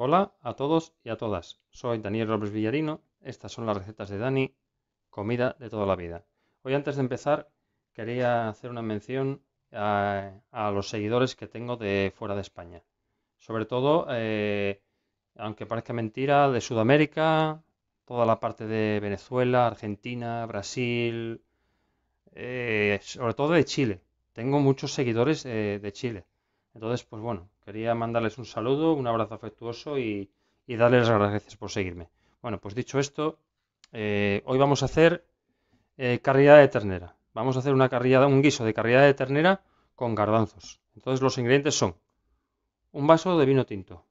Hola a todos y a todas. Soy Daniel Robles Villarino. Estas son las recetas de Dani, comida de toda la vida. Hoy antes de empezar quería hacer una mención a, los seguidores que tengo de fuera de España. Sobre todo, eh, aunque parezca mentira, de Sudamérica, toda la parte de Venezuela, Argentina, Brasil, eh, sobre todo de Chile. Tengo muchos seguidores eh, de Chile. Entonces, pues bueno, quería mandarles un saludo, un abrazo afectuoso y, darles las gracias por seguirme. Bueno, pues dicho esto, eh, hoy vamos a hacer eh, carrillada de ternera. Vamos a hacer una carrillada, un guiso de carrillada de ternera con garbanzos. Entonces los ingredientes son un vaso de vino tinto,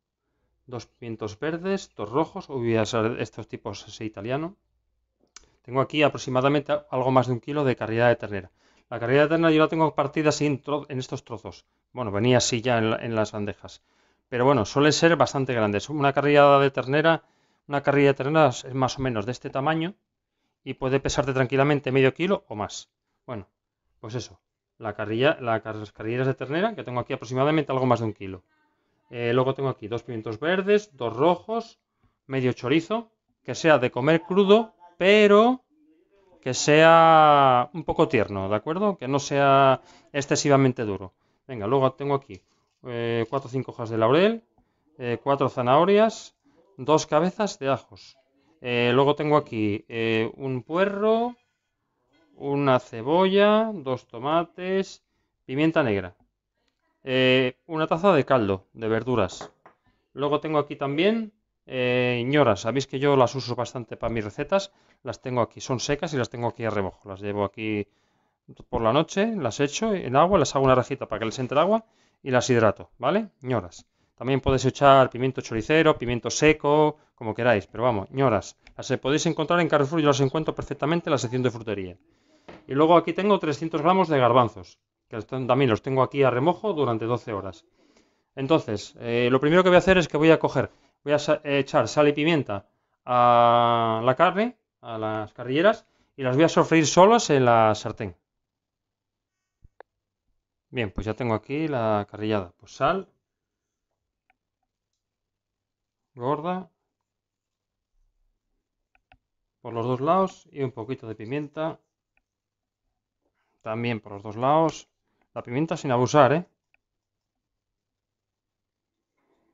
dos pimientos verdes, dos rojos, o voy a ser estos tipos ese italiano. Tengo aquí aproximadamente algo más de un kilo de carrillada de ternera. La de ternera yo la tengo partida así en, estos trozos. Bueno, venía así ya en, las bandejas. Pero bueno, suele ser bastante grande. Una carrilla de ternera, una carrilla de ternera es más o menos de este tamaño y puede pesarte tranquilamente medio kilo o más. Bueno, pues eso. La carrilla, las carrilleras de ternera, que tengo aquí aproximadamente algo más de un kilo. Eh, luego tengo aquí dos pimientos verdes, dos rojos, medio chorizo, que sea de comer crudo, pero que sea un poco tierno, ¿de acuerdo? Que no sea excesivamente duro. Venga, luego tengo aquí eh, cuatro o cinco hojas de laurel, eh, cuatro zanahorias, dos cabezas de ajos. Eh, luego tengo aquí un puerro, una cebolla, dos tomates, pimienta negra, una taza de caldo de verduras. Luego tengo aquí también eh, ñoras, sabéis que yo las uso bastante para mis recetas, las tengo aquí, son secas y las tengo aquí a remojo, las llevo aquí por la noche, las echo en agua, las hago una rajita para que les entre el agua y las hidrato, ¿vale? ñoras. También podéis echar pimiento choricero, pimiento seco, como queráis, pero vamos, ñoras. Las podéis encontrar en Carrefour, yo las encuentro perfectamente en la sección de frutería. Y luego aquí tengo 300 gramos de garbanzos, que también los tengo aquí a remojo durante 12 horas. Entonces, eh, lo primero que voy a hacer es que voy a coger voy a eh, echar sal y pimienta a la carne, a las carrilleras, y las voy a sofreír solas en la sartén. Bien, pues ya tengo aquí la carrillada. Pues sal, gorda, por los dos lados y un poquito de pimienta. También por los dos lados. La pimienta sin abusar, ¿eh?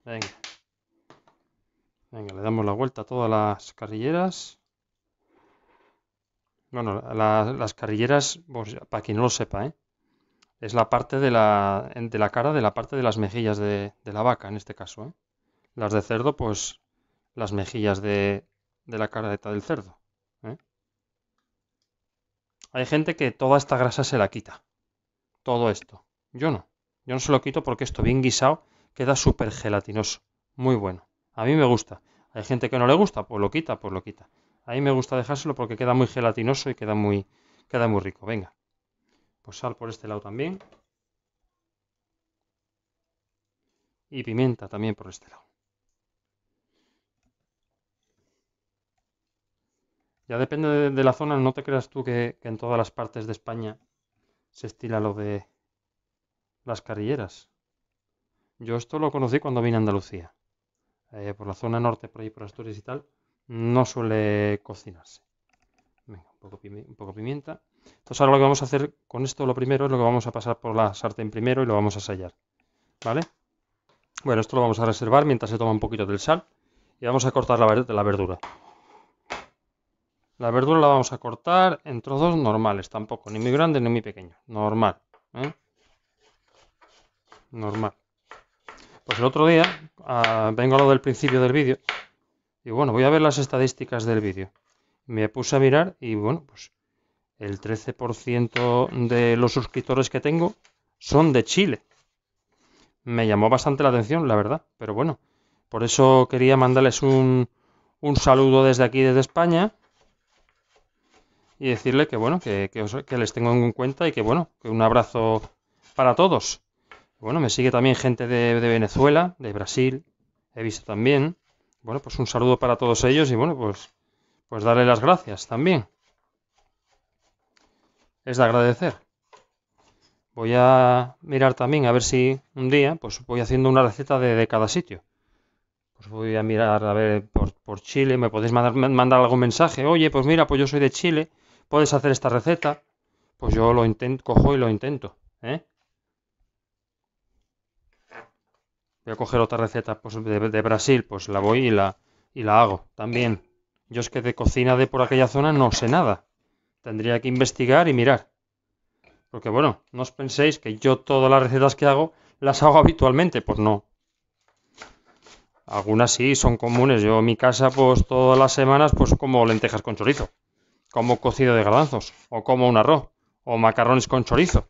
Venga. Venga, le damos la vuelta a todas las carrilleras. Bueno, las carrilleras, pues, para quien no lo sepa, ¿eh? es la parte de la, la cara de la parte de las mejillas de, la vaca, en este caso. ¿eh? Las de cerdo, pues las mejillas de, la careta del cerdo. ¿eh? Hay gente que toda esta grasa se la quita. Todo esto. Yo no. Yo no se lo quito porque esto bien guisado queda súper gelatinoso. Muy bueno. A mí me gusta. Hay gente que no le gusta, pues lo quita, pues lo quita. A mí me gusta dejárselo porque queda muy gelatinoso y queda muy, queda muy rico. Venga, pues sal por este lado también. Y pimienta también por este lado. Ya depende de, la zona, no te creas tú que en todas las partes de España se estila lo de las carrilleras. Yo esto lo conocí cuando vine a Andalucía. Eh, por la zona norte, por ahí por Asturias y tal, no suele cocinarse. Venga, un poco, pimienta. Entonces ahora lo que vamos a hacer con esto, lo primero es lo que vamos a pasar por la sartén primero y lo vamos a sellar. ¿Vale? Bueno, esto lo vamos a reservar mientras se toma un poquito del sal. Y vamos a cortar la, la verdura. La verdura la vamos a cortar en trozos normales, tampoco, ni muy grande ni muy pequeño, normal. ¿eh? Normal. Pues el otro día, ah, vengo a lo del principio del vídeo, y bueno, voy a ver las estadísticas del vídeo. Me puse a mirar y bueno, pues el 13% de los suscriptores que tengo son de Chile. Me llamó bastante la atención, la verdad, pero bueno, por eso quería mandarles un, un saludo desde aquí, desde España, y decirle que bueno, que, que, que les tengo en cuenta y que bueno, que un abrazo para todos. Bueno, me sigue también gente de, Venezuela, de Brasil, he visto también. Bueno, pues un saludo para todos ellos y bueno, pues, pues darle las gracias también. Es de agradecer. Voy a mirar también a ver si un día pues voy haciendo una receta de, cada sitio. Pues voy a mirar a ver por, Chile, me podéis mandar, mandar, algún mensaje. Oye, pues mira, pues yo soy de Chile, puedes hacer esta receta. Pues yo lo intento, cojo y lo intento. ¿eh? voy a coger otra receta pues, de, Brasil, pues la voy y la, y la hago también. Yo es que de cocina de por aquella zona no sé nada. Tendría que investigar y mirar. Porque bueno, no os penséis que yo todas las recetas que hago las hago habitualmente, pues no. Algunas sí son comunes. Yo en mi casa pues todas las semanas pues como lentejas con chorizo, como cocido de garbanzos o como un arroz o macarrones con chorizo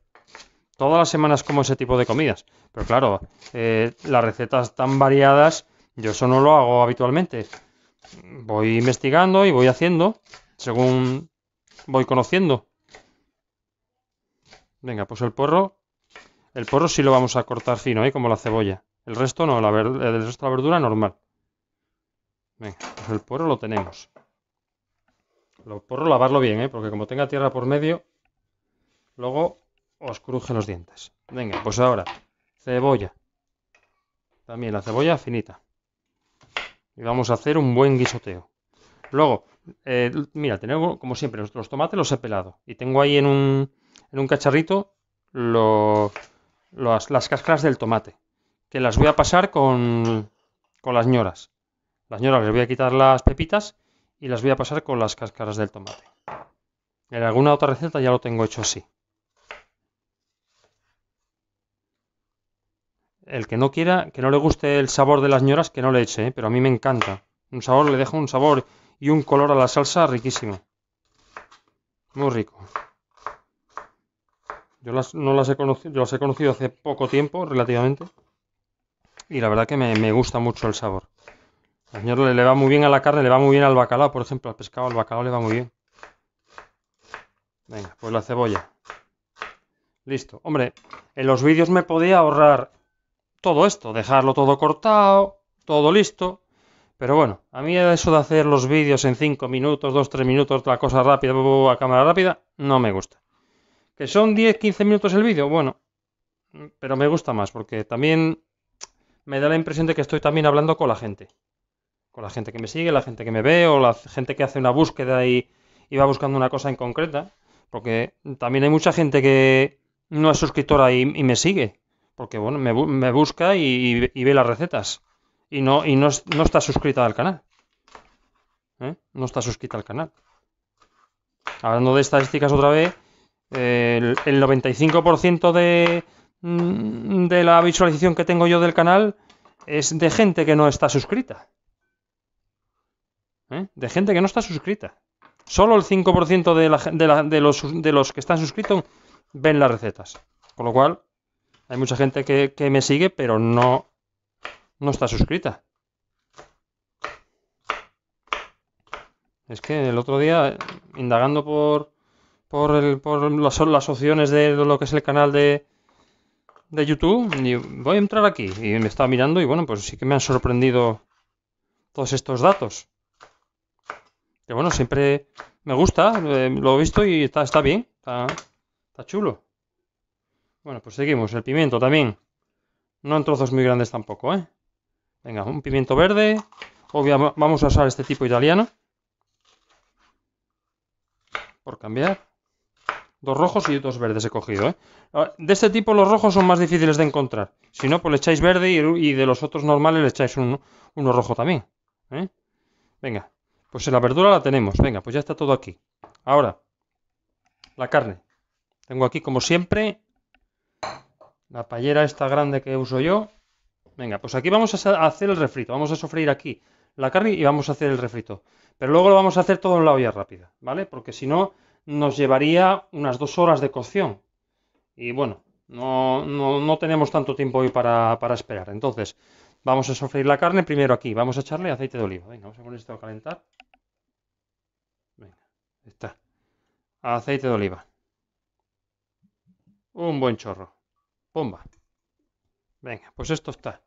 todas las semanas como ese tipo de comidas. Pero claro, eh, las recetas tan variadas, yo eso no lo hago habitualmente. Voy investigando y voy haciendo según voy conociendo. Venga, pues el porro, el porro sí lo vamos a cortar fino, ¿eh? como la cebolla. El resto no, la el resto de la verdura normal. Venga, pues el porro lo tenemos. El porro lavarlo bien, ¿eh? porque como tenga tierra por medio, luego os cruje los dientes. Venga, pues ahora, cebolla. También la cebolla finita. Y vamos a hacer un buen guisoteo. Luego, eh, mira, tengo, como siempre, los, tomates los he pelado. Y tengo ahí en un, en un cacharrito las cáscaras del tomate. Que las voy a pasar con, con las ñoras. Las ñoras les voy a quitar las pepitas y las voy a pasar con las cáscaras del tomate. En alguna otra receta ya lo tengo hecho así. el que no quiera, que no le guste el sabor de las ñoras, que no le eche, ¿eh? pero a mí me encanta. Un sabor, le deja un sabor y un color a la salsa riquísimo. Muy rico. Yo las, no las he conocido, yo las he conocido hace poco tiempo, relativamente. Y la verdad que me, gusta mucho el sabor. Al señor le, le, va muy bien a la carne, le va muy bien al bacalao, por ejemplo, al pescado, al bacalao le va muy bien. Venga, pues la cebolla. Listo. Hombre, en los vídeos me podía ahorrar todo esto, dejarlo todo cortado, todo listo. Pero bueno, a mí eso de hacer los vídeos en 5 minutos, 2-3 minutos, la cosa rápida, a cámara rápida, no me gusta. ¿Que son 10-15 minutos el vídeo? Bueno, pero me gusta más porque también me da la impresión de que estoy también hablando con la gente. Con la gente que me sigue, la gente que me ve o la gente que hace una búsqueda y, va buscando una cosa en concreta. Porque también hay mucha gente que no es suscriptora y, y me sigue porque bueno, me, busca y, ve las recetas. Y no, y no, está suscrita al canal. ¿Eh? No está suscrita al canal. Hablando de estadísticas otra vez, el, 95% mm, de, la visualización que tengo yo del canal es de gente que no está suscrita. ¿Eh? De gente que no está suscrita. Solo el 5% de, los, de los que están suscritos ven las recetas. Con lo cual, hay mucha gente que, me sigue, pero no, no está suscrita. Es que el otro día, indagando por, por, el, por las, opciones de lo que es el canal de, de YouTube, voy a entrar aquí. Y me estaba mirando y bueno, pues sí que me han sorprendido todos estos datos. Que bueno, siempre me gusta, eh, lo he visto y está, está bien, está chulo. Bueno, pues seguimos. El pimiento también. No en trozos muy grandes tampoco, ¿eh? Venga, un pimiento verde. Obvio, vamos a usar este tipo italiano. Por cambiar. Dos rojos y dos verdes he cogido, ¿eh? Ah, de este tipo los rojos son más difíciles de encontrar. Si no, pues le echáis verde y, de los otros normales le echáis uno, rojo también. ¿eh? Venga, pues la verdura la tenemos. Venga, pues ya está todo aquí. Ahora, la carne. Tengo aquí, como siempre, la payera esta grande que uso yo. Venga, pues aquí vamos a hacer el refrito. Vamos a sofreír aquí la carne y vamos a hacer el refrito. Pero luego lo vamos a hacer todo en la olla rápida, ¿vale? Porque si no, nos llevaría unas dos horas de cocción. Y bueno, no, no, tenemos tanto tiempo hoy para, esperar. Entonces, vamos a sofreír la carne primero aquí. Vamos a echarle aceite de oliva. Venga, vamos a poner esto a calentar. Venga, está. Aceite de oliva. Un buen chorro. Bomba. Venga, pues esto está.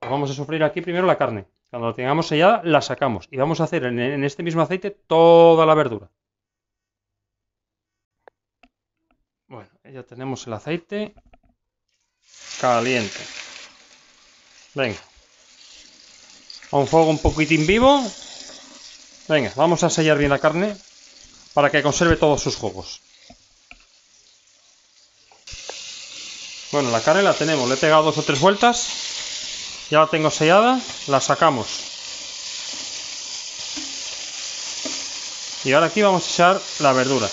Vamos a sufrir aquí primero la carne. Cuando la tengamos sellada, la sacamos. Y vamos a hacer en, este mismo aceite toda la verdura. Bueno, ya tenemos el aceite caliente. Venga. A un fuego un poquitín vivo. Venga, vamos a sellar bien la carne para que conserve todos sus jugos. Bueno, la carne la tenemos, le he pegado dos o tres vueltas, ya la tengo sellada, la sacamos. Y ahora aquí vamos a echar la verdura.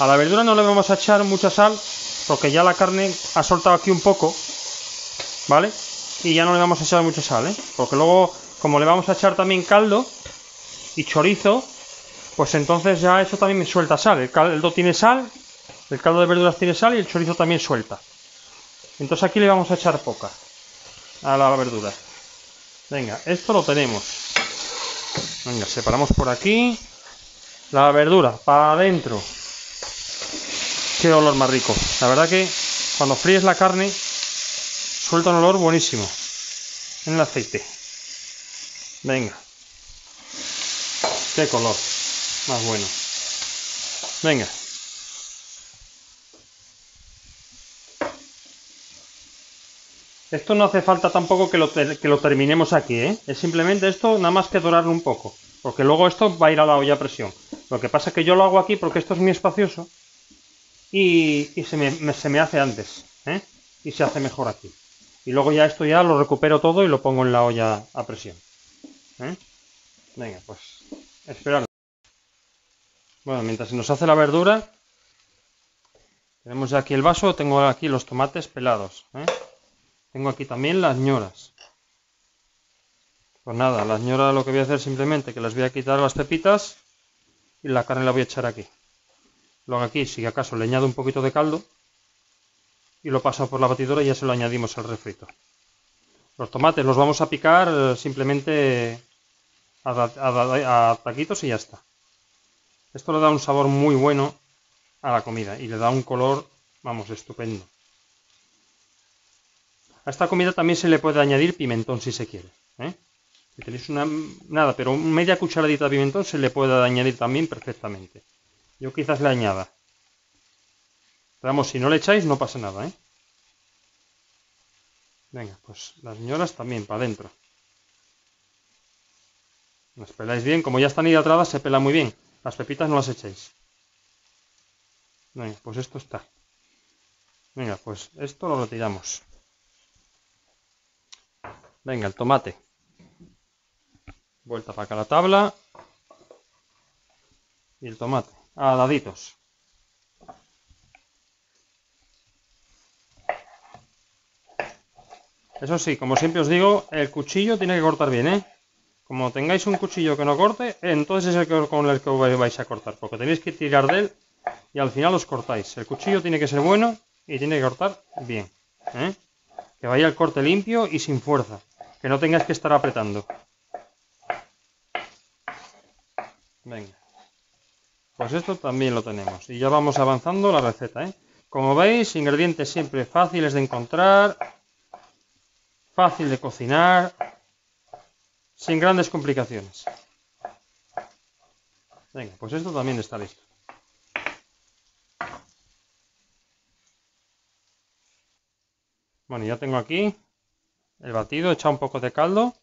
A la verdura no le vamos a echar mucha sal, porque ya la carne ha soltado aquí un poco, ¿vale? Y ya no le vamos a echar mucha sal, ¿eh? Porque luego, como le vamos a echar también caldo y chorizo, pues entonces ya eso también me suelta sal. El caldo tiene sal el caldo de verduras tiene sal y el chorizo también suelta. Entonces aquí le vamos a echar poca a la verdura. Venga, esto lo tenemos. Venga, separamos por aquí. La verdura, para adentro. Qué olor más rico. La verdad que cuando fríes la carne, suelta un olor buenísimo. En el aceite. Venga. Qué color. Más bueno. Venga, Esto no hace falta tampoco que lo, terminemos aquí, ¿eh? Es simplemente esto, nada más que dorarlo un poco. Porque luego esto va a ir a la olla a presión. Lo que pasa es que yo lo hago aquí porque esto es muy espacioso. Y, se, me, hace antes. ¿eh? Y se hace mejor aquí. Y luego ya esto ya lo recupero todo y lo pongo en la olla a presión. ¿eh? Venga, pues esperar. Bueno, mientras se nos hace la verdura, tenemos ya aquí el vaso, tengo aquí los tomates pelados. ¿eh? Tengo aquí también las ñoras. Pues nada, las ñoras lo que voy a hacer simplemente que las voy a quitar las pepitas y la carne la voy a echar aquí. Luego aquí, si acaso, le añado un poquito de caldo y lo paso por la batidora y ya se lo añadimos al refrito. Los tomates los vamos a picar eh, simplemente a, a taquitos y ya está. Esto le da un sabor muy bueno a la comida y le da un color, vamos, estupendo. A esta comida también se le puede añadir pimentón si se quiere. ¿eh? Si tenéis una, nada, pero media cucharadita de pimentón se le puede añadir también perfectamente. Yo quizás le añada. Pero vamos, si no le echáis no pasa nada, ¿eh? Venga, pues las señoras también, para adentro. Las peláis bien, como ya están hidratadas se pela muy bien. Las pepitas no las echéis. Venga, pues esto está. Venga, pues esto lo retiramos. Venga, el tomate. Vuelta para acá la tabla. Y el tomate. A daditos. Eso sí, como siempre os digo, el cuchillo tiene que cortar bien, ¿eh? Como tengáis un cuchillo que no corte, entonces es el con el que vais a cortar, porque tenéis que tirar de él y al final os cortáis. El cuchillo tiene que ser bueno y tiene que cortar bien, ¿eh? Que vaya el corte limpio y sin fuerza que no tengas que estar apretando. Venga. Pues esto también lo tenemos. Y ya vamos avanzando la receta. ¿eh? Como veis, ingredientes siempre fáciles de encontrar, fácil de cocinar, sin grandes complicaciones. Venga, pues esto también está listo. Bueno, ya tengo aquí el batido, echa un poco de caldo,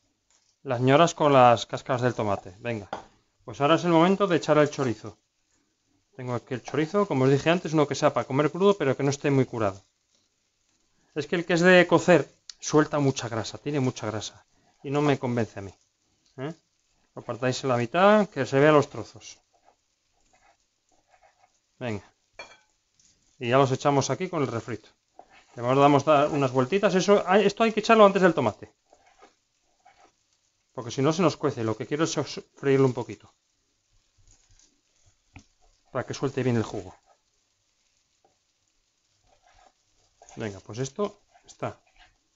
las ñoras con las cáscaras del tomate. Venga, pues ahora es el momento de echar el chorizo. Tengo aquí el chorizo, como os dije antes, uno que sea para comer crudo, pero que no esté muy curado. Es que el que es de cocer suelta mucha grasa, tiene mucha grasa, y no me convence a mí. ¿Eh? Lo apartáis en la mitad, que se vean los trozos. Venga. Y ya los echamos aquí con el refrito. Le damos unas vueltitas. Ah, esto hay que echarlo antes del tomate. Porque si no se nos cuece. Lo que quiero es freírlo un poquito. Para que suelte bien el jugo. Venga, pues esto está.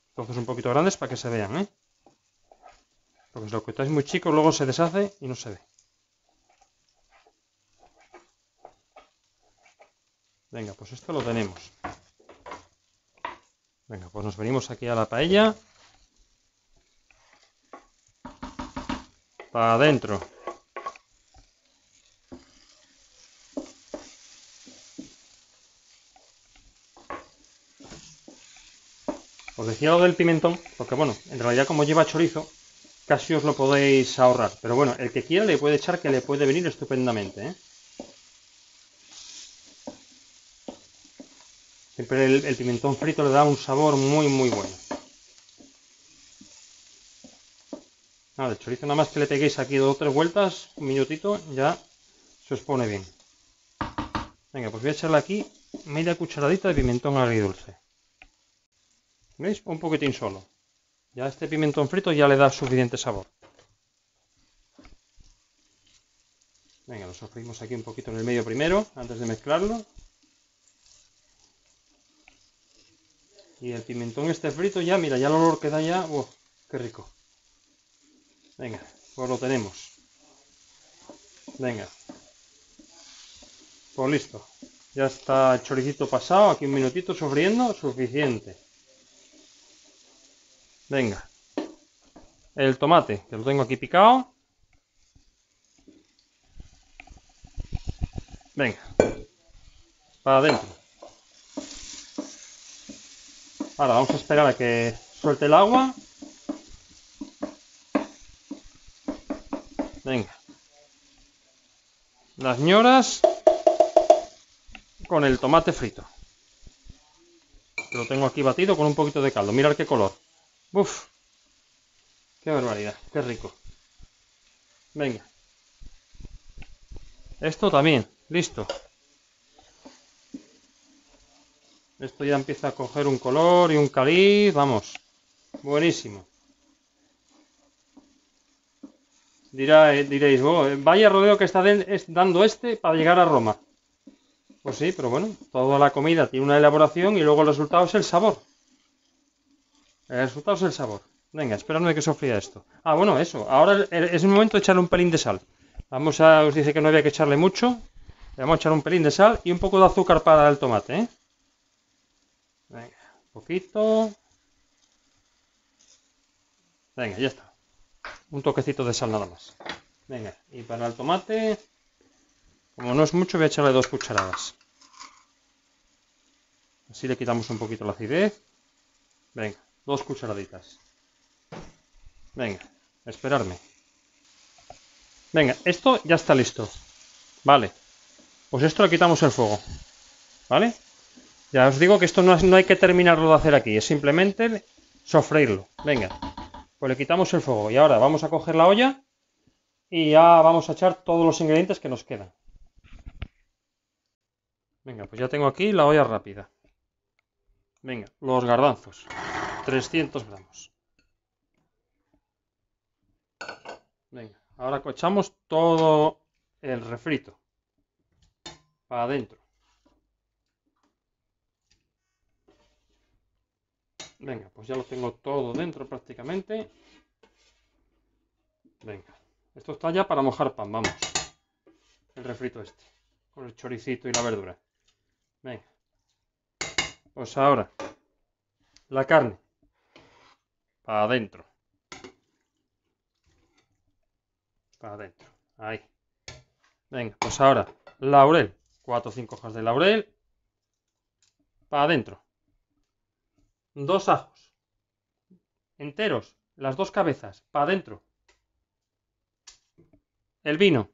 Entonces un poquito grandes para que se vean, ¿eh? Porque si lo cortáis muy chico, luego se deshace y no se ve. Venga, pues esto lo tenemos. Venga, pues nos venimos aquí a la paella. Para adentro. Os decía lo del pimentón, porque bueno, en realidad como lleva chorizo, casi os lo podéis ahorrar. Pero bueno, el que quiera le puede echar que le puede venir estupendamente, ¿eh? Pero el, pimentón frito le da un sabor muy, muy bueno. De el chorizo nada más que le peguéis aquí dos o tres vueltas, un minutito, ya se os pone bien. Venga, pues voy a echarle aquí media cucharadita de pimentón agridulce. ¿Veis? Un poquitín solo. Ya este pimentón frito ya le da suficiente sabor. Venga, lo sofreímos aquí un poquito en el medio primero, antes de mezclarlo. Y el pimentón este frito ya, mira, ya el olor que da ya, qué rico. Venga, pues lo tenemos. Venga. Pues listo. Ya está el choricito pasado, aquí un minutito sofriendo, suficiente. Venga. El tomate, que lo tengo aquí picado. Venga. Para adentro. Ahora vamos a esperar a que suelte el agua. Venga. Las ñoras con el tomate frito. lo tengo aquí batido con un poquito de caldo. Mirad qué color. Uf. Qué barbaridad. Qué rico. Venga. Esto también. Listo. Esto ya empieza a coger un color y un caliz, vamos. Buenísimo. Dirá, eh, diréis, oh, eh, vaya rodeo que está dando este para llegar a Roma. Pues sí, pero bueno, toda la comida tiene una elaboración y luego el resultado es el sabor. El resultado es el sabor. Venga, esperadme que sofría esto. Ah, bueno, eso. Ahora es el momento de echarle un pelín de sal. Vamos a, os dice que no había que echarle mucho. Le vamos a echar un pelín de sal y un poco de azúcar para el tomate, ¿eh? poquito. Venga, ya está. Un toquecito de sal nada más. Venga, y para el tomate, como no es mucho, voy a echarle dos cucharadas. Así le quitamos un poquito la acidez. Venga, dos cucharaditas. Venga, esperarme. Venga, esto ya está listo. Vale. Pues esto le quitamos el fuego. ¿Vale? Ya os digo que esto no, no hay que terminarlo de hacer aquí, es simplemente sofreírlo. Venga, pues le quitamos el fuego y ahora vamos a coger la olla y ya vamos a echar todos los ingredientes que nos quedan. Venga, pues ya tengo aquí la olla rápida. Venga, los garbanzos. 300 gramos. Venga, ahora echamos todo el refrito. Para adentro. Venga, pues ya lo tengo todo dentro prácticamente. Venga, esto está ya para mojar pan, vamos. El refrito este, con el choricito y la verdura. Venga. Pues ahora, la carne. Para adentro. Para adentro. Ahí. Venga, pues ahora, laurel. Cuatro o cinco hojas de laurel. Para adentro dos ajos enteros, las dos cabezas, para adentro. El vino.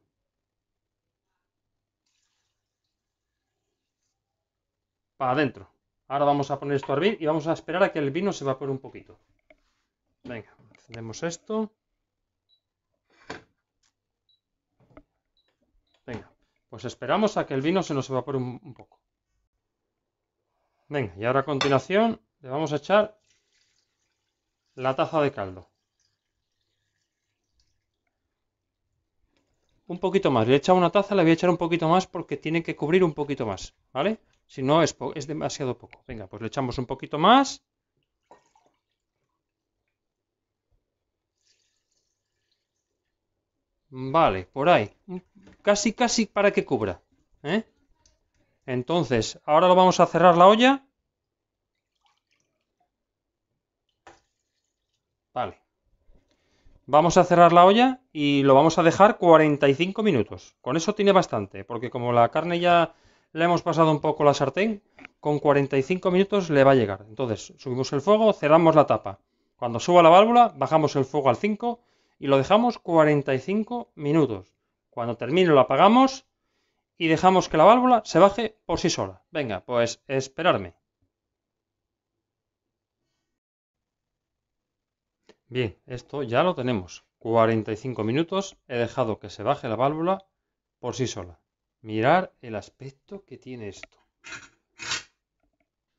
Para adentro. Ahora vamos a poner esto a hervir y vamos a esperar a que el vino se evapore un poquito. Venga, encendemos esto. Venga, pues esperamos a que el vino se nos evapore un, un poco. Venga, y ahora a continuación le vamos a echar la taza de caldo. Un poquito más, le he echado una taza, le voy a echar un poquito más porque tiene que cubrir un poquito más, ¿vale? Si no es, demasiado poco. Venga, pues le echamos un poquito más. Vale, por ahí. Casi, casi para que cubra. ¿eh? Entonces, ahora lo vamos a cerrar la olla Vale. Vamos a cerrar la olla y lo vamos a dejar 45 minutos. Con eso tiene bastante, porque como la carne ya le hemos pasado un poco la sartén, con 45 minutos le va a llegar. Entonces, subimos el fuego, cerramos la tapa. Cuando suba la válvula, bajamos el fuego al 5 y lo dejamos 45 minutos. Cuando termine lo apagamos y dejamos que la válvula se baje por sí sola. Venga, pues esperarme. Bien, esto ya lo tenemos. 45 minutos, he dejado que se baje la válvula por sí sola. Mirar el aspecto que tiene esto.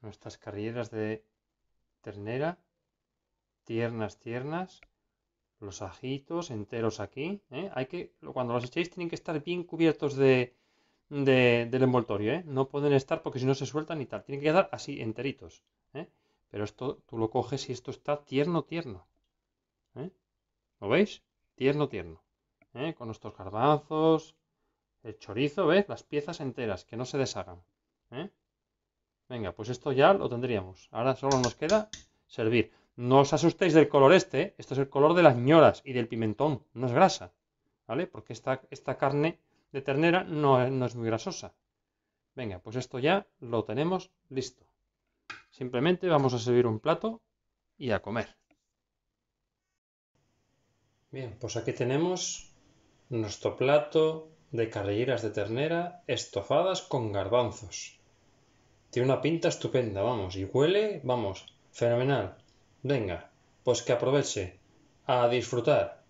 Nuestras carrilleras de ternera, tiernas, tiernas, los ajitos enteros aquí. ¿eh? Hay que, cuando los echéis tienen que estar bien cubiertos de, del envoltorio. ¿eh? No pueden estar porque si no se sueltan y tal. Tienen que quedar así, enteritos. ¿eh? Pero esto tú lo coges y esto está tierno, tierno. ¿Eh? ¿Lo veis? Tierno, tierno. ¿eh? Con nuestros garbanzos, el chorizo, ¿ves? Las piezas enteras, que no se deshagan. ¿eh? Venga, pues esto ya lo tendríamos. Ahora solo nos queda servir. No os asustéis del color este, esto es el color de las ñoras y del pimentón, no es grasa, ¿vale? Porque esta, esta carne de ternera no es muy grasosa. Venga, pues esto ya lo tenemos listo. Simplemente vamos a servir un plato y a comer. Bien, pues aquí tenemos nuestro plato de carrilleras de ternera estofadas con garbanzos. Tiene una pinta estupenda, vamos, y huele, vamos, fenomenal. Venga, pues que aproveche. A disfrutar.